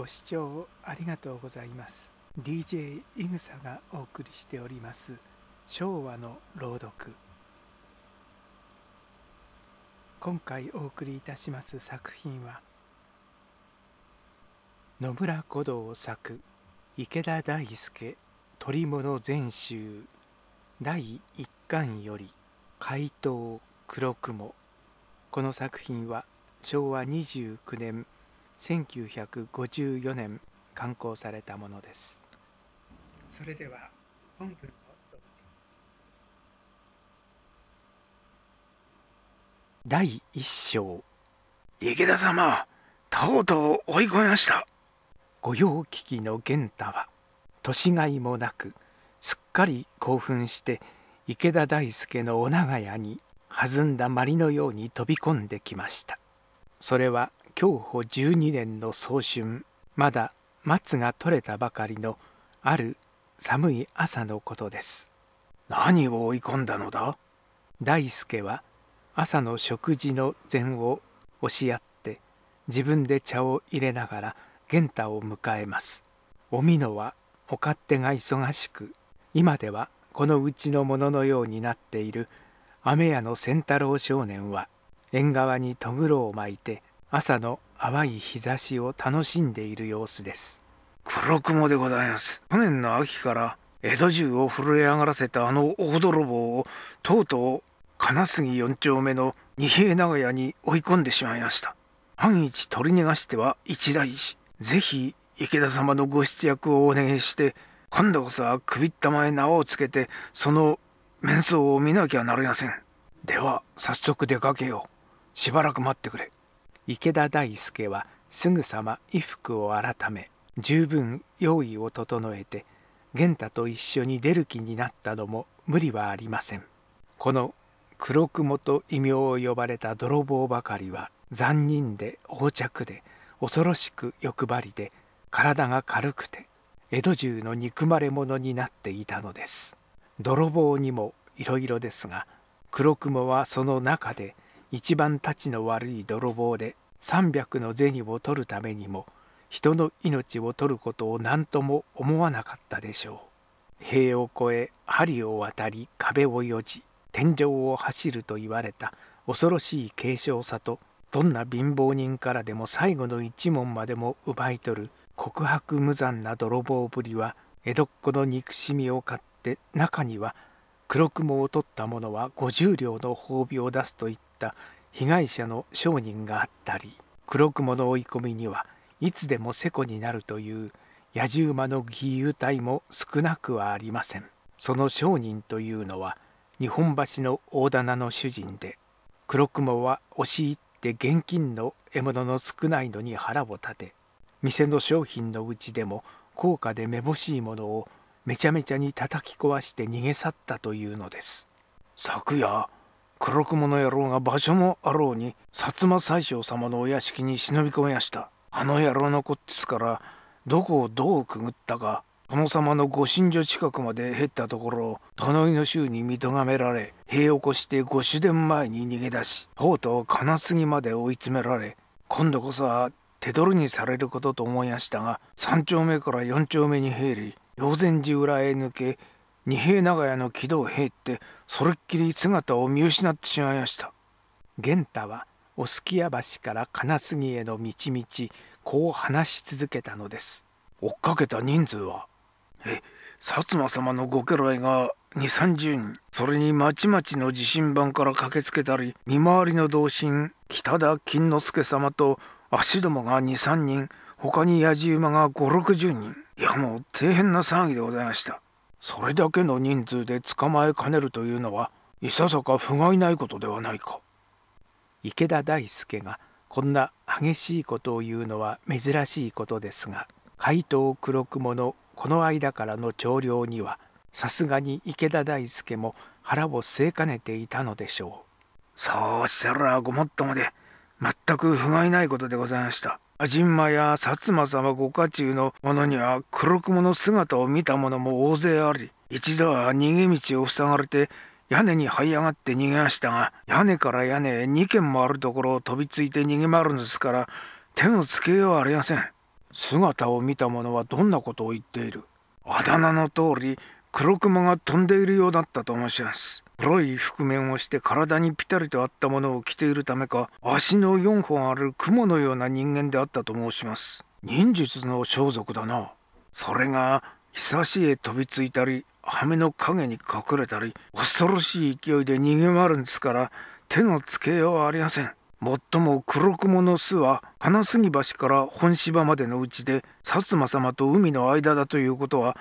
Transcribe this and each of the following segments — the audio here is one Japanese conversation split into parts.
ご視聴ありがとうございます DJ イグサがお送りしております昭和の朗読今回お送りいたします作品は野村古道作池田大輔鳥物全集第1巻より怪盗黒雲この作品は昭和29年1954年刊行されたものですそれでは本文をどうぞ第一章池田様とうとう追い込みました御用聞きの源太は年がいもなくすっかり興奮して池田大輔のお長屋に弾んだまりのように飛び込んできましたそれは享保12年の早春まだ松が取れたばかりのある寒い朝のことです何を追い込んだのだ大助は朝の食事の膳を押し合って自分で茶を入れながら源太を迎えますおみのはお勝手が忙しく今ではこのうちのもののようになっている雨屋の仙太郎少年は縁側にとぐろを巻いて朝の淡い日差しを楽しんでいる様子です黒雲でございます去年の秋から江戸中を震え上がらせたあの大泥棒をとうとう金杉四丁目の二平長屋に追い込んでしまいました万一取り逃がしては一大事ぜひ池田様のご出役をお願いして今度こそは首ったまえ縄をつけてその面相を見なきゃなりませんでは早速出かけようしばらく待ってくれ池田大輔はすぐさま衣服を改め十分用意を整えて源太と一緒に出る気になったのも無理はありませんこの黒雲と異名を呼ばれた泥棒ばかりは残忍で横着で恐ろしく欲張りで体が軽くて江戸中の憎まれ者になっていたのです泥棒にもいろいろですが黒雲はその中で一番たちの悪い泥棒で300の銭を取るためにも人の命を取ることを何とも思わなかったでしょう。塀を越え針を渡り壁をよじ天井を走ると言われた恐ろしい軽傷さとどんな貧乏人からでも最後の一問までも奪い取る告白無残な泥棒ぶりは江戸っ子の憎しみを買って中には黒雲を取った者は50両の褒美を出すといった被害者の商人があったり黒雲の追い込みにはいつでもせこになるという野じ馬の義勇隊も少なくはありませんその商人というのは日本橋の大棚の主人で黒雲は押し入って現金の獲物の少ないのに腹を立て店の商品のうちでも高価でめぼしいものをめちゃめちゃに叩き壊して逃げ去ったというのです昨夜黒雲の野郎が場所もあろうに薩摩宰相様のお屋敷に忍び込みましたあの野郎のこっちからどこをどうくぐったか殿様のご神女近くまで減ったところ殿井の衆に見とがめられ兵を越してご主殿前に逃げ出しとうとう金杉まで追い詰められ今度こそは手取りにされることと思いましたが3丁目から4丁目に入り霊山寺裏へ抜け二平長屋の木戸をへってそれっきり姿を見失ってしまいました源太はおすき屋橋から金杉への道々こう話し続けたのです追っかけた人数はえ薩摩様のご家来が2 3 0人それにまちまちの地震盤から駆けつけたり見回りの同心北田金之助様と足どもが23人他に野じ馬が560人いやもう底辺な騒ぎでございましたそれだけの人数で捕まえかねるというのはいささか不甲斐ないことではないか池田大輔がこんな激しいことを言うのは珍しいことですが怪盗黒雲のこの間からの長領にはさすがに池田大輔も腹を据えかねていたのでしょうそうおっしゃらごもっともで全く不甲斐ないことでございました神馬や薩摩様ご家中の者には黒雲の姿を見た者も大勢あり一度は逃げ道を塞がれて屋根に這い上がって逃げましたが屋根から屋根へ2軒もあるところを飛びついて逃げ回るのですから手のつけようありません姿を見た者はどんなことを言っているあだ名の通り黒雲が飛んでいるようだったと申します黒い覆面をして体にピタリと合ったものを着ているためか足の4本ある雲のような人間であったと申します忍術の装束だなそれが久しへ飛びついたり羽の影に隠れたり恐ろしい勢いで逃げ回るんですから手のつけようはありませんもっとも黒雲の巣は金杉橋から本芝までのうちで薩摩様と海の間だということは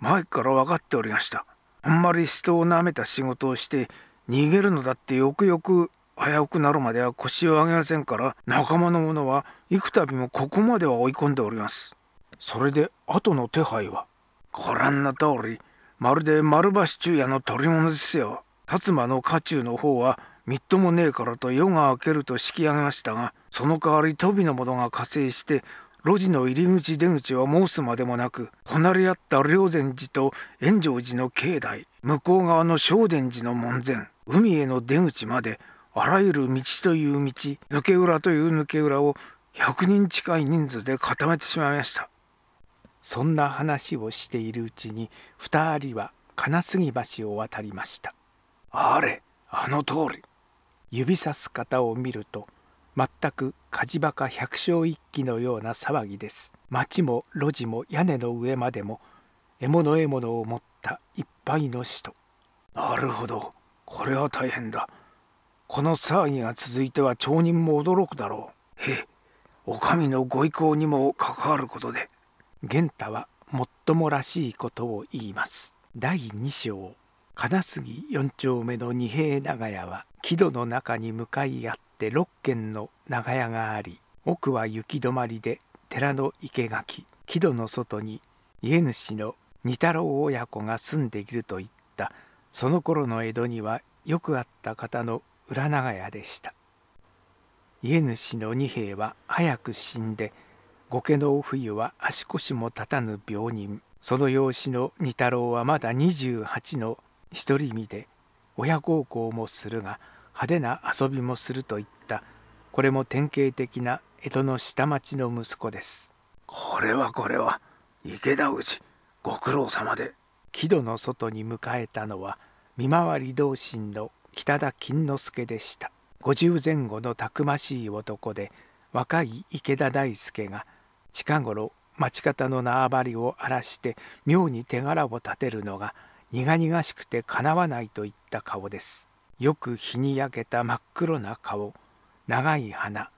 前から分かっておりましたあんまり人をなめた仕事をして逃げるのだってよくよく危うくなるまでは腰を上げませんから仲間の者は幾度もここまでは追い込んでおりますそれで後の手配はご覧の通りまるで丸橋中夜の取り物ですよ薩摩の家中の方はみっともねえからと夜が明けると引き上げましたがその代わり飛びの者が加勢して路地の入り口出口は申すまでもなく隣り合った霊山寺と円城寺の境内向こう側の正殿寺の門前海への出口まであらゆる道という道抜け裏という抜け裏を100人近い人数で固めてしまいましたそんな話をしているうちに2人は金杉橋を渡りましたあれあの通り指さす方を見ると全く火事バカ百姓一揆のような騒ぎです町も路地も屋根の上までも獲物獲物を持ったいっぱいの使徒なるほどこれは大変だこの騒ぎが続いては町人も驚くだろうへえお上のご意向にも関わることで源太はもっともらしいことを言います第2章金杉四丁目の二平長屋は木戸の中に向かい合ってて6軒の長屋があり奥は行き止まりで寺の生垣木戸の外に家主の仁太郎親子が住んでいるといったその頃の江戸にはよくあった方の裏長屋でした家主の二兵は早く死んで後家のお冬は足腰も立たぬ病人その養子の仁太郎はまだ28の独り身で親孝行もするが派手な遊びもするといったこれも典型的な江戸の下町の息子ですこれはこれは池田氏ご苦労様で木戸の外に迎えたのは見回り同心の北田金之助でした50前後のたくましい男で若い池田大輔が近頃町方の縄張りを荒らして妙に手柄を立てるのが苦々しくてかなわないといった顔ですよく日に焼けた真っ黒な顔長い鼻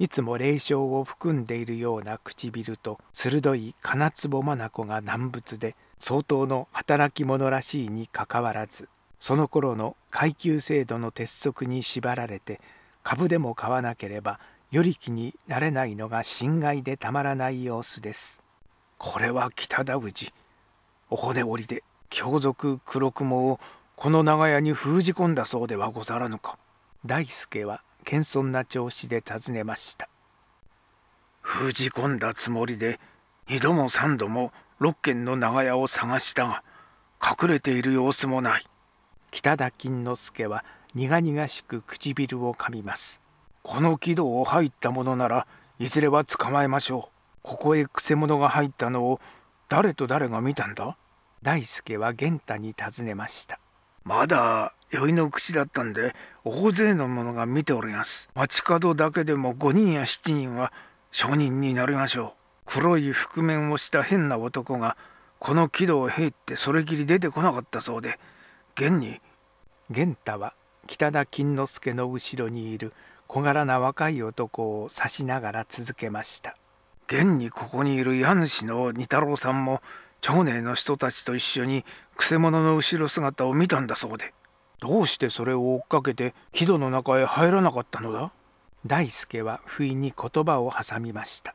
いつも霊障を含んでいるような唇と鋭い金壺眼が難物で相当の働き者らしいにかかわらずその頃の階級制度の鉄則に縛られて株でも買わなければ与力になれないのが心外でたまらない様子です。これは北田氏お骨折りで凶族黒雲をこの長屋に封じ込んだそうではござらぬか。大輔は謙遜な調子で尋ねました。封じ込んだつもりで2度も3度も六軒の長屋を探したが隠れている様子もない。北田金之助は苦々しく唇を噛みます。この軌道を入ったものならいずれは捕まえましょう。ここへくせ者が入ったのを誰と誰が見たんだ大輔は玄太に尋ねました。まだ酔いの口だったんで大勢の者が見ております街角だけでも5人や7人は証人になりましょう黒い覆面をした変な男がこの軌道をへいってそれきり出てこなかったそうで現に源太は北田金之助の後ろにいる小柄な若い男を指しながら続けました現にここにいる家主の二太郎さんも町内の人たちと一緒にくせ者の後ろ姿を見たんだそうでどうしてそれを追っかけて木戸の中へ入らなかったのだ大輔は不意に言葉を挟みました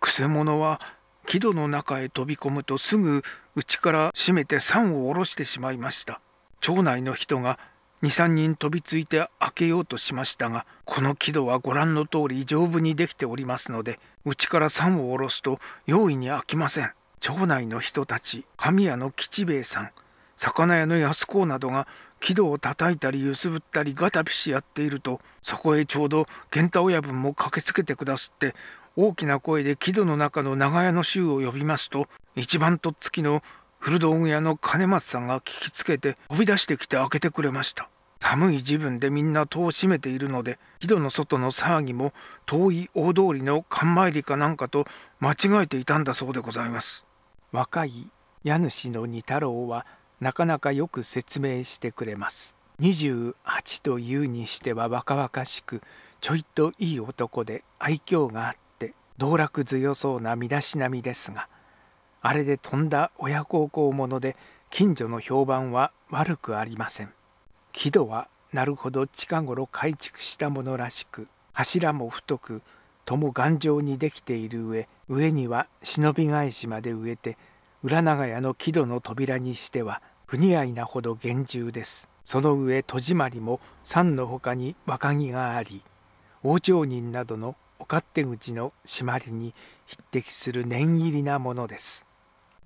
くせ者は木戸の中へ飛び込むとすぐ内から閉めて桟を下ろしてしまいました町内の人が23人飛びついて開けようとしましたがこの木戸はご覧の通り丈夫にできておりますので内から桟を下ろすと容易に開きません町内の人たち神谷の吉兵衛さん魚屋の安子などが木戸を叩いたり揺すぶったりガタピシやっているとそこへちょうど源太親分も駆けつけてくだすって大きな声で木戸の中の長屋の衆を呼びますと一番とっつきの古道具屋の金松さんが聞きつけて飛び出してきて開けてくれました寒い時分でみんな戸を閉めているので木戸の外の騒ぎも遠い大通りの勘参りかなんかと間違えていたんだそうでございます若い家主の二太郎はなかなかよく説明してくれます28というにしては若々しくちょいといい男で愛嬌があって道楽強そうな身だしなみですがあれで飛んだ親孝行者で近所の評判は悪くありません木戸はなるほど近頃改築したものらしく柱も太くとも頑丈にできている上上には忍び返しまで植えて裏長屋の木戸の扉にしては不似合いなほど厳重ですその上戸締まりも山のほかに若木があり王町人などのお勝手口の締まりに匹敵する念入りなものです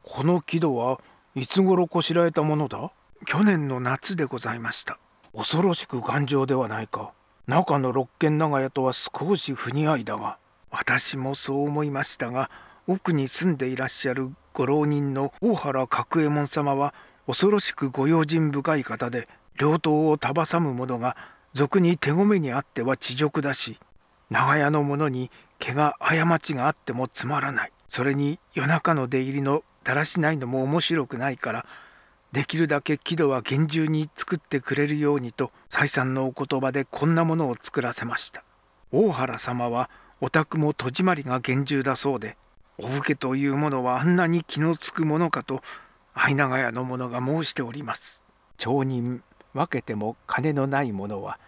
この木戸はいつ頃こしらえたものだ去年の夏でございました恐ろしく頑丈ではないか中の六軒長屋とは少し不似合いだが私もそう思いましたが奥に住んでいらっしゃるご浪人の大原角右衛門様は恐ろしくご用心深い方で両党を束さむ者が俗に手ごめにあっては恥辱だし長屋の者に毛が過ちがあってもつまらないそれに夜中の出入りのだらしないのも面白くないからできるだけ木戸は厳重に作ってくれるようにと再三のお言葉でこんなものを作らせました大原様はお宅も戸締まりが厳重だそうでお武家というものはあんなに気のつくものかと相長屋の者が申しております町人分けても金のない者は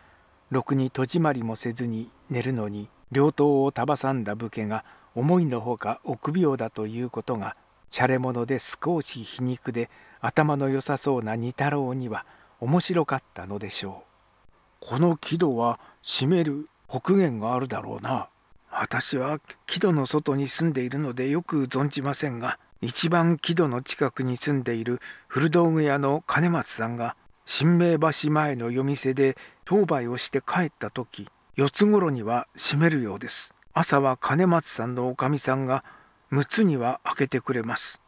ろくに戸締まりもせずに寝るのに両党を束さんだ武家が思いのほか臆病だということがしゃれ者で少し皮肉で頭の良さそうな仁太郎には面白かったのでしょうこの木戸は閉める北限があるだろうな私は木戸の外に住んでいるのでよく存じませんが一番木戸の近くに住んでいる古道具屋の兼松さんが新明橋前の夜店で商売をして帰った時四つ頃には閉めるようです朝は兼松さんのおかみさんが六つには開けてくれます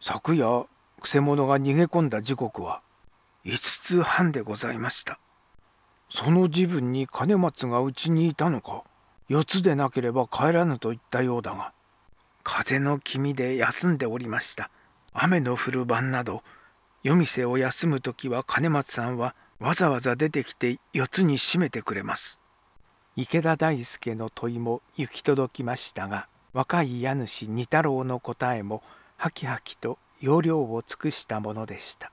昨夜くせ者が逃げ込んだ時刻は5つ半でございましたその時分に金松がうちにいたのか四つでなければ帰らぬと言ったようだが風の君で休んでおりました雨の降る晩など夜店を休む時は金松さんはわざわざ出てきて四つに閉めてくれます池田大輔の問いも行き届きましたが若い家主二太郎の答えもハキハキと要領を尽くしたものでした。